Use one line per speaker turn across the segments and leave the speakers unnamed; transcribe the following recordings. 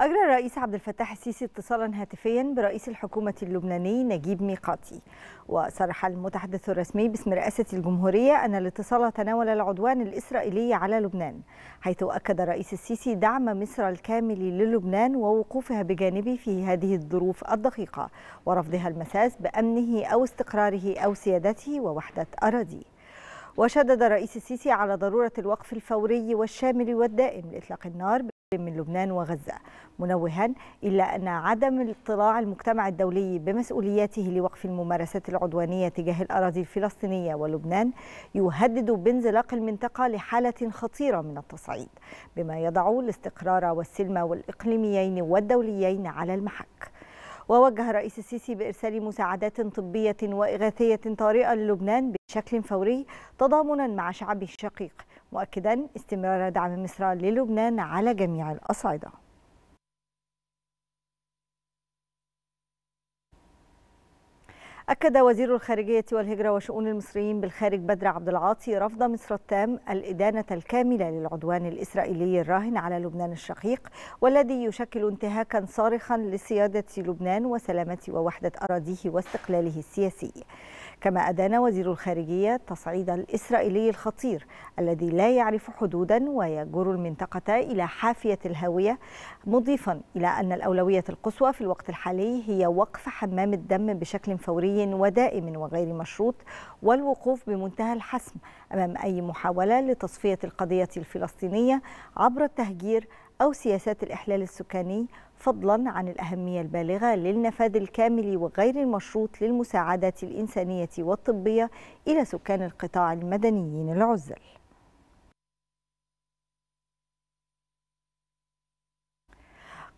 أجرى الرئيس عبد الفتاح السيسي اتصالا هاتفيا برئيس الحكومة اللبناني نجيب ميقاتي وصرح المتحدث الرسمي باسم رئاسة الجمهورية أن الاتصال تناول العدوان الإسرائيلي على لبنان حيث أكد الرئيس السيسي دعم مصر الكامل للبنان ووقوفها بجانبه في هذه الظروف الدقيقة ورفضها المساس بأمنه أو استقراره أو سيادته ووحدة أراضيه وشدد الرئيس السيسي على ضرورة الوقف الفوري والشامل والدائم لإطلاق النار من لبنان وغزة منوها إلا أن عدم اطلاع المجتمع الدولي بمسؤولياته لوقف الممارسات العدوانية تجاه الأراضي الفلسطينية ولبنان يهدد بانزلاق المنطقة لحالة خطيرة من التصعيد بما يضع الاستقرار والسلم والإقليميين والدوليين على المحك ووجه الرئيس السيسي بإرسال مساعدات طبية وإغاثية طارئة للبنان بشكل فوري تضامنا مع شعبه الشقيق مؤكدا استمرار دعم مصر للبنان على جميع الأصعدة أكد وزير الخارجية والهجرة وشؤون المصريين بالخارج بدر عبد العاطي رفض مصر التام الإدانة الكاملة للعدوان الإسرائيلي الراهن على لبنان الشقيق والذي يشكل انتهاكا صارخا لسيادة لبنان وسلامة ووحدة أراضيه واستقلاله السياسي. كما أدان وزير الخارجية التصعيد الإسرائيلي الخطير الذي لا يعرف حدودا ويجر المنطقة إلى حافية الهاوية مضيفا إلى أن الأولوية القصوى في الوقت الحالي هي وقف حمام الدم بشكل فوري ودائم وغير مشروط والوقوف بمنتهى الحسم أمام أي محاولة لتصفية القضية الفلسطينية عبر التهجير أو سياسات الإحلال السكاني فضلا عن الأهمية البالغة للنفاذ الكامل وغير المشروط للمساعدات الإنسانية والطبية إلى سكان القطاع المدنيين العزل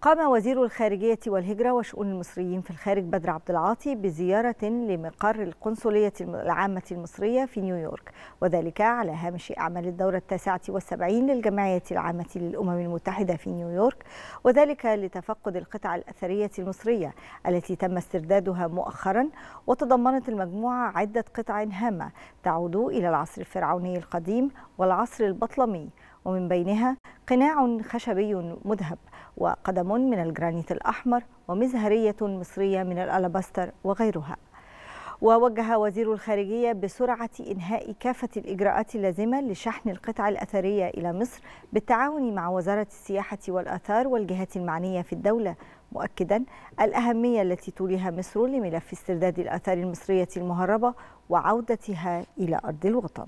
قام وزير الخارجية والهجرة وشؤون المصريين في الخارج بدر عبد العاطي بزيارة لمقر القنصلية العامة المصرية في نيويورك وذلك على هامش أعمال الدورة التاسعة والسبعين للجمعية العامة للأمم المتحدة في نيويورك وذلك لتفقد القطع الأثرية المصرية التي تم استردادها مؤخرا وتضمنت المجموعة عدة قطع هامة تعود إلى العصر الفرعوني القديم والعصر البطلمي ومن بينها قناع خشبي مذهب وقدم من الجرانيت الأحمر ومزهرية مصرية من الألباستر وغيرها ووجه وزير الخارجية بسرعة إنهاء كافة الإجراءات اللازمة لشحن القطع الأثرية إلى مصر بالتعاون مع وزارة السياحة والآثار والجهات المعنية في الدولة مؤكدا الأهمية التي توليها مصر لملف استرداد الآثار المصرية المهربة وعودتها إلى أرض الوطن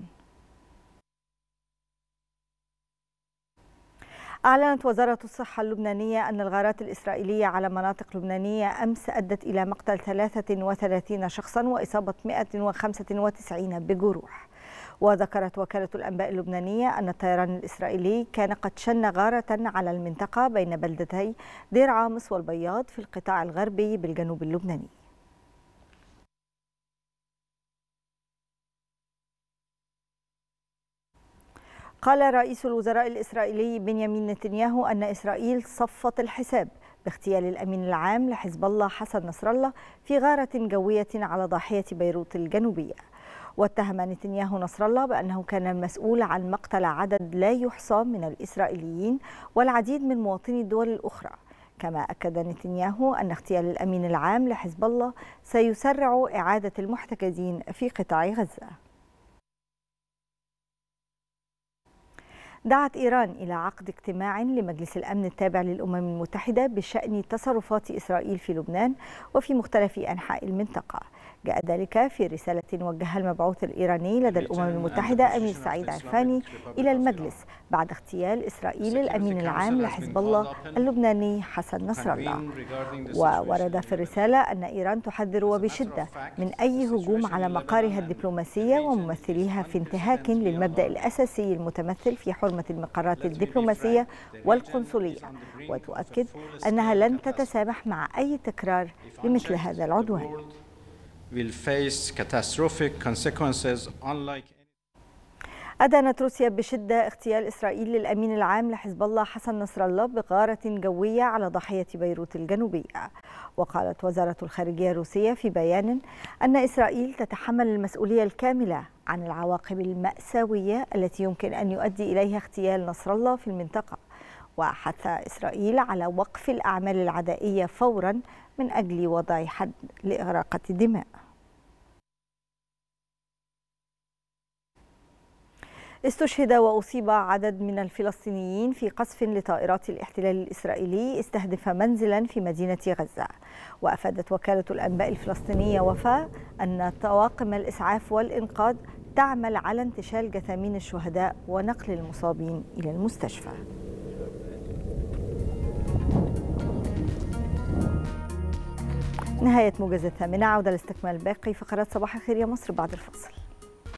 أعلنت وزارة الصحة اللبنانية أن الغارات الإسرائيلية على مناطق لبنانية أمس أدت إلى مقتل 33 شخصا وإصابة 195 بجروح وذكرت وكالة الأنباء اللبنانية أن الطيران الإسرائيلي كان قد شن غارة على المنطقة بين بلدتي دير عامص والبياض في القطاع الغربي بالجنوب اللبناني قال رئيس الوزراء الإسرائيلي بنيامين نتنياهو أن إسرائيل صفت الحساب باغتيال الأمين العام لحزب الله حسن نصر الله في غارة جوية على ضاحية بيروت الجنوبية واتهم نتنياهو نصر الله بأنه كان المسؤول عن مقتل عدد لا يحصى من الإسرائيليين والعديد من مواطني الدول الأخرى كما أكد نتنياهو أن اغتيال الأمين العام لحزب الله سيسرع إعادة المحتجزين في قطاع غزة دعت إيران إلى عقد اجتماع لمجلس الأمن التابع للأمم المتحدة بشأن تصرفات إسرائيل في لبنان وفي مختلف أنحاء المنطقة جاء ذلك في رسالة وجهها المبعوث الإيراني لدى الأمم المتحدة أمير سعيد عرفاني إلى المجلس بعد اغتيال إسرائيل الأمين العام لحزب الله اللبناني حسن نصر الله وورد في الرسالة أن إيران تحذر وبشدة من أي هجوم على مقارها الدبلوماسية وممثليها في انتهاك للمبدأ الأساسي المتمثل في حرية حرمة المقرات الدبلوماسية والقنصلية وتؤكد أنها لن تتسامح مع أي تكرار لمثل هذا العدوان. will face catastrophic consequences unlike أدانت روسيا بشدة اغتيال إسرائيل للأمين العام لحزب الله حسن نصر الله بغارة جوية على ضاحية بيروت الجنوبية وقالت وزارة الخارجية الروسية في بيان أن إسرائيل تتحمل المسؤولية الكاملة عن العواقب المأساوية التي يمكن أن يؤدي إليها اغتيال نصر الله في المنطقة وحث إسرائيل على وقف الأعمال العدائية فورا من أجل وضع حد لإغراقة الدماء استشهد وأصيب عدد من الفلسطينيين في قصف لطائرات الاحتلال الإسرائيلي استهدف منزلا في مدينة غزة وأفادت وكالة الأنباء الفلسطينية وفا أن طواقم الإسعاف والإنقاذ تعمل على انتشال جثامين الشهداء ونقل المصابين إلى المستشفى نهاية موجز الثامنة عودة لاستكمال باقي فقرات صباح الخير يا مصر بعد الفاصل